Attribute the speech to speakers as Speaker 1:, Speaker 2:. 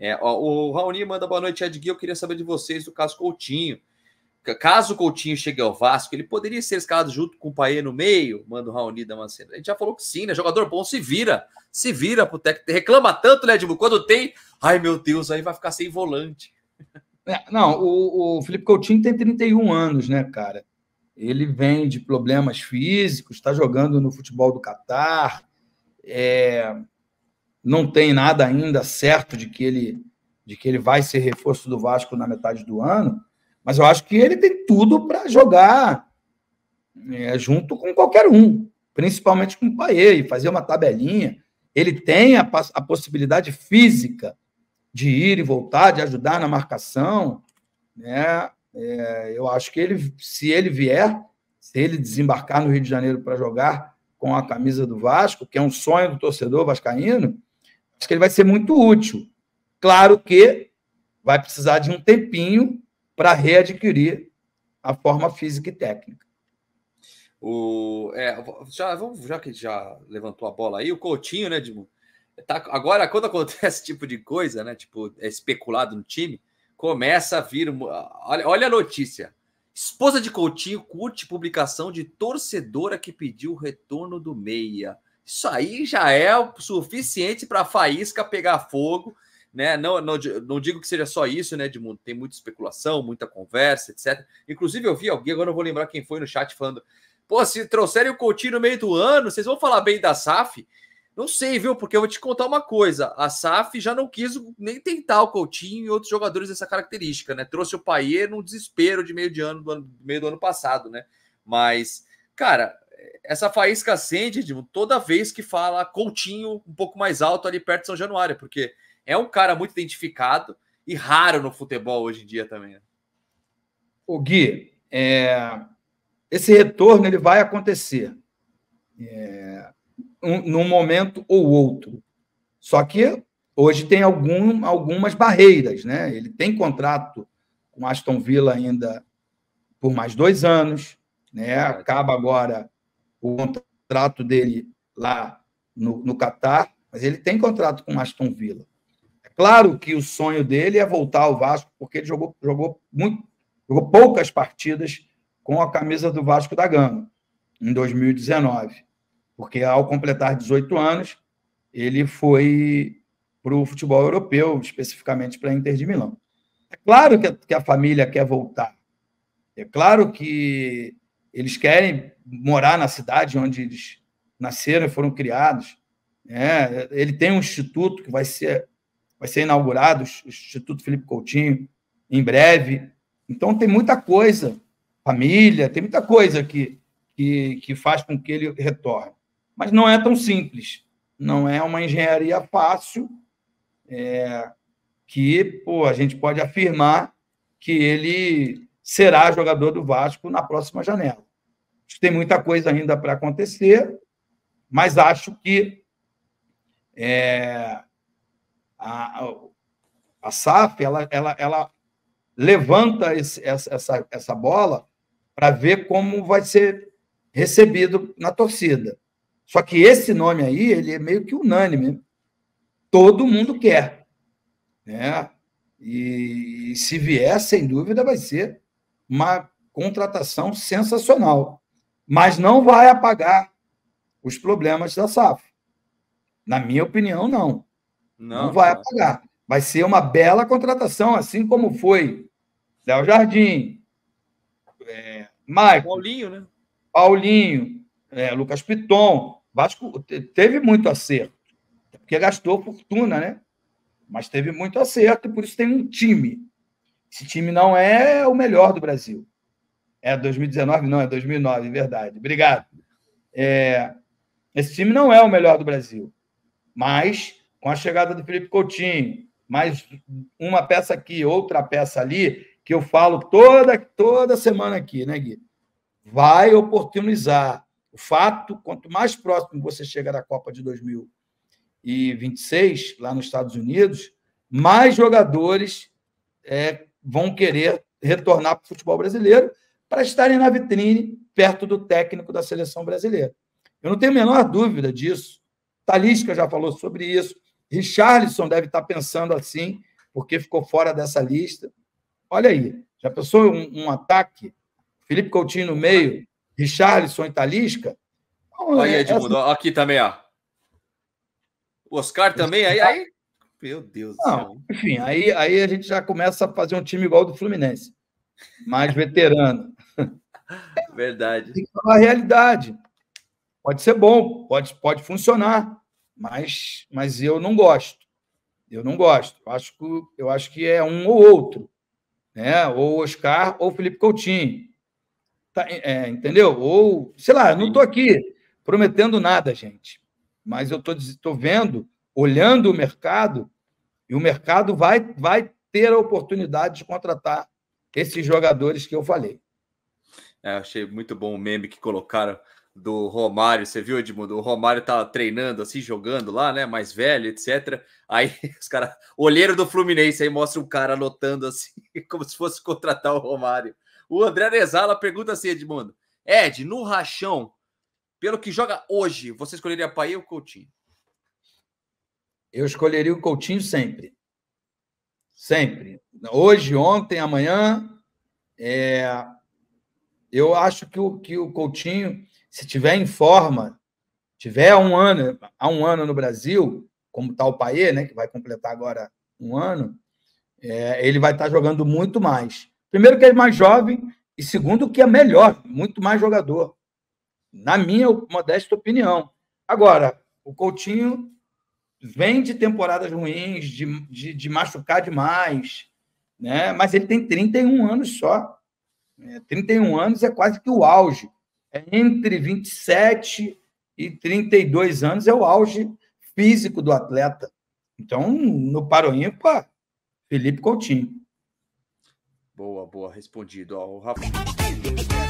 Speaker 1: É, ó, o Raoni manda boa noite, Ed Gui. Eu queria saber de vocês do caso Coutinho. Caso o Coutinho chegue ao Vasco, ele poderia ser escalado junto com o Paê no meio? Manda o Raoni da Mancena. A gente já falou que sim, né? Jogador bom se vira. Se vira pro técnico. Reclama tanto, né, Edmundo? Quando tem, ai meu Deus, aí vai ficar sem volante.
Speaker 2: É, não, o, o Felipe Coutinho tem 31 anos, né, cara? Ele vem de problemas físicos, está jogando no futebol do Catar. É, não tem nada ainda certo de que ele de que ele vai ser reforço do Vasco na metade do ano, mas eu acho que ele tem tudo para jogar é, junto com qualquer um, principalmente com o Paê, e fazer uma tabelinha. Ele tem a, a possibilidade física de ir e voltar, de ajudar na marcação. Né? É, eu acho que ele, se ele vier, se ele desembarcar no Rio de Janeiro para jogar com a camisa do Vasco, que é um sonho do torcedor vascaíno, Acho que ele vai ser muito útil. Claro que vai precisar de um tempinho para readquirir a forma física e técnica.
Speaker 1: O, é, já, vamos, já que já levantou a bola aí, o Coutinho, né, Edmundo? Tá, agora, quando acontece esse tipo de coisa, né? Tipo, é especulado no time, começa a vir. Olha, olha a notícia. Esposa de Coutinho curte publicação de torcedora que pediu o retorno do Meia. Isso aí já é o suficiente para a faísca pegar fogo, né? Não, não, não digo que seja só isso, né, Edmundo? Tem muita especulação, muita conversa, etc. Inclusive, eu vi alguém, agora não vou lembrar quem foi no chat, falando: pô, se trouxerem o Coutinho no meio do ano, vocês vão falar bem da SAF? Não sei, viu? Porque eu vou te contar uma coisa. A SAF já não quis nem tentar o Coutinho e outros jogadores dessa característica, né? Trouxe o Paier num desespero de meio de ano do, ano, meio do ano passado, né? Mas, cara, essa faísca acende toda vez que fala Coutinho um pouco mais alto ali perto de São Januário, porque é um cara muito identificado e raro no futebol hoje em dia também.
Speaker 2: O né? Gui, é... esse retorno ele vai acontecer é... um, num momento ou outro. Só que hoje tem algum, algumas barreiras, né? Ele tem contrato com Aston Villa ainda por mais dois anos, né? Acaba agora o contrato dele lá no, no Catar, mas ele tem contrato com o Aston Villa. É claro que o sonho dele é voltar ao Vasco, porque ele jogou, jogou, muito, jogou poucas partidas com a camisa do Vasco da Gama em 2019, porque ao completar 18 anos, ele foi para o futebol europeu, especificamente para a Inter de Milão. É claro que a, que a família quer voltar. É claro que eles querem morar na cidade onde eles nasceram e foram criados. É, ele tem um instituto que vai ser, vai ser inaugurado, o Instituto Felipe Coutinho, em breve. Então, tem muita coisa, família, tem muita coisa que, que, que faz com que ele retorne. Mas não é tão simples. Não é uma engenharia fácil é, que pô, a gente pode afirmar que ele será jogador do Vasco na próxima janela que tem muita coisa ainda para acontecer, mas acho que é, a, a SAF ela, ela, ela levanta esse, essa, essa bola para ver como vai ser recebido na torcida. Só que esse nome aí, ele é meio que unânime. Todo mundo quer. Né? E, e se vier, sem dúvida, vai ser uma contratação sensacional mas não vai apagar os problemas da SAF. Na minha opinião, não. Não, não vai não. Tá. apagar. Vai ser uma bela contratação, assim como foi Léo Jardim, é, Paulinho, né? Paulinho, é, Lucas Piton. Vasco teve muito acerto, porque gastou fortuna, né? Mas teve muito acerto, por isso tem um time. Esse time não é o melhor do Brasil. É 2019? Não, é 2009, verdade. Obrigado. É, esse time não é o melhor do Brasil, mas com a chegada do Felipe Coutinho, mais uma peça aqui, outra peça ali, que eu falo toda, toda semana aqui, né, Gui? Vai oportunizar. O fato, quanto mais próximo você chega da Copa de 2026, lá nos Estados Unidos, mais jogadores é, vão querer retornar para o futebol brasileiro para estarem na vitrine perto do técnico da seleção brasileira. Eu não tenho a menor dúvida disso. Talisca já falou sobre isso. Richarlison deve estar pensando assim, porque ficou fora dessa lista. Olha aí, já pensou um, um ataque? Felipe Coutinho no meio, Richarlison e Talisca? Então, Olha, aí, é Edmundo, essa... aqui também, ó. Oscar também, aí, aí... Meu Deus do céu. Enfim, aí, aí a gente já começa a fazer um time igual do Fluminense. Mais veterano. Verdade. Tem que falar a realidade. Pode ser bom, pode, pode funcionar, mas, mas eu não gosto. Eu não gosto. Eu acho, que, eu acho que é um ou outro. Né? Ou Oscar ou Felipe Coutinho. Tá, é, entendeu? Ou, sei lá, não estou aqui prometendo nada, gente. Mas eu estou vendo, olhando o mercado, e o mercado vai, vai ter a oportunidade de contratar esses jogadores que eu falei.
Speaker 1: É, achei muito bom o meme que colocaram do Romário. Você viu, Edmundo? O Romário estava tá treinando, assim, jogando lá, né? Mais velho, etc. Aí os caras, olheiro do Fluminense, aí mostra um cara anotando assim, como se fosse contratar o Romário. O André Nezala pergunta assim, Edmundo: Ed, no rachão, pelo que joga hoje, você escolheria
Speaker 2: a ou Coutinho? Eu escolheria o Coutinho sempre. Sempre. Hoje, ontem, amanhã. É, eu acho que o, que o Coutinho, se tiver em forma, tiver um ano, há um ano no Brasil, como está o Paê, né, que vai completar agora um ano, é, ele vai estar tá jogando muito mais. Primeiro que é mais jovem e segundo que é melhor, muito mais jogador. Na minha modesta opinião. Agora, o Coutinho vem de temporadas ruins, de, de, de machucar demais, né? mas ele tem 31 anos só. 31 é, anos é quase que o auge. É entre 27 e 32 anos é o auge físico do atleta. Então, no Paroímpa, Felipe Coutinho.
Speaker 1: Boa, boa, respondido. Ó, o Rafa...